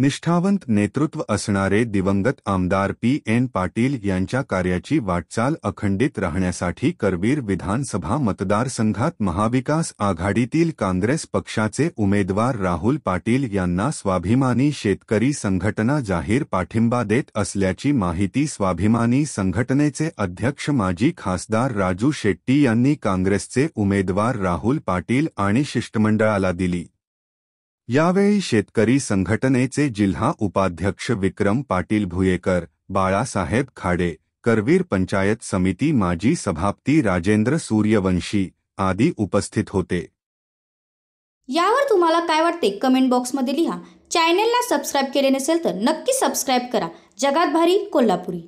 निष्ठावंत नेतृत्व असणारे दिवंगत आमदार पी एन पाटील यांच्या कार्याची वाटचाल अखंडित राहण्यासाठी करवीर विधानसभा मतदारसंघात महाविकास आघाडीतील काँग्रेस पक्षाचे उमेदवार राहुल पाटील यांना स्वाभिमानी शेतकरी संघटना जाहीर पाठिंबा देत असल्याची माहिती स्वाभिमानी संघटनेचे अध्यक्ष माजी खासदार राजू शेट्टी यांनी काँग्रेसचे उमेदवार राहुल पाटील आणि शिष्टमंडळाला दिली यावेळी शेतकरी संघटनेचे जिल्हा उपाध्यक्ष विक्रम पाटील भुयेकर बाळासाहेब खाडे करवीर पंचायत समिती माजी सभापती राजेंद्र सूर्यवंशी आदी उपस्थित होते यावर तुम्हाला काय वाटते कमेंट बॉक्समध्ये लिहा चॅनेलला सबस्क्राईब केले नसेल तर नक्की सबस्क्राईब करा जगात भारी कोल्हापुरी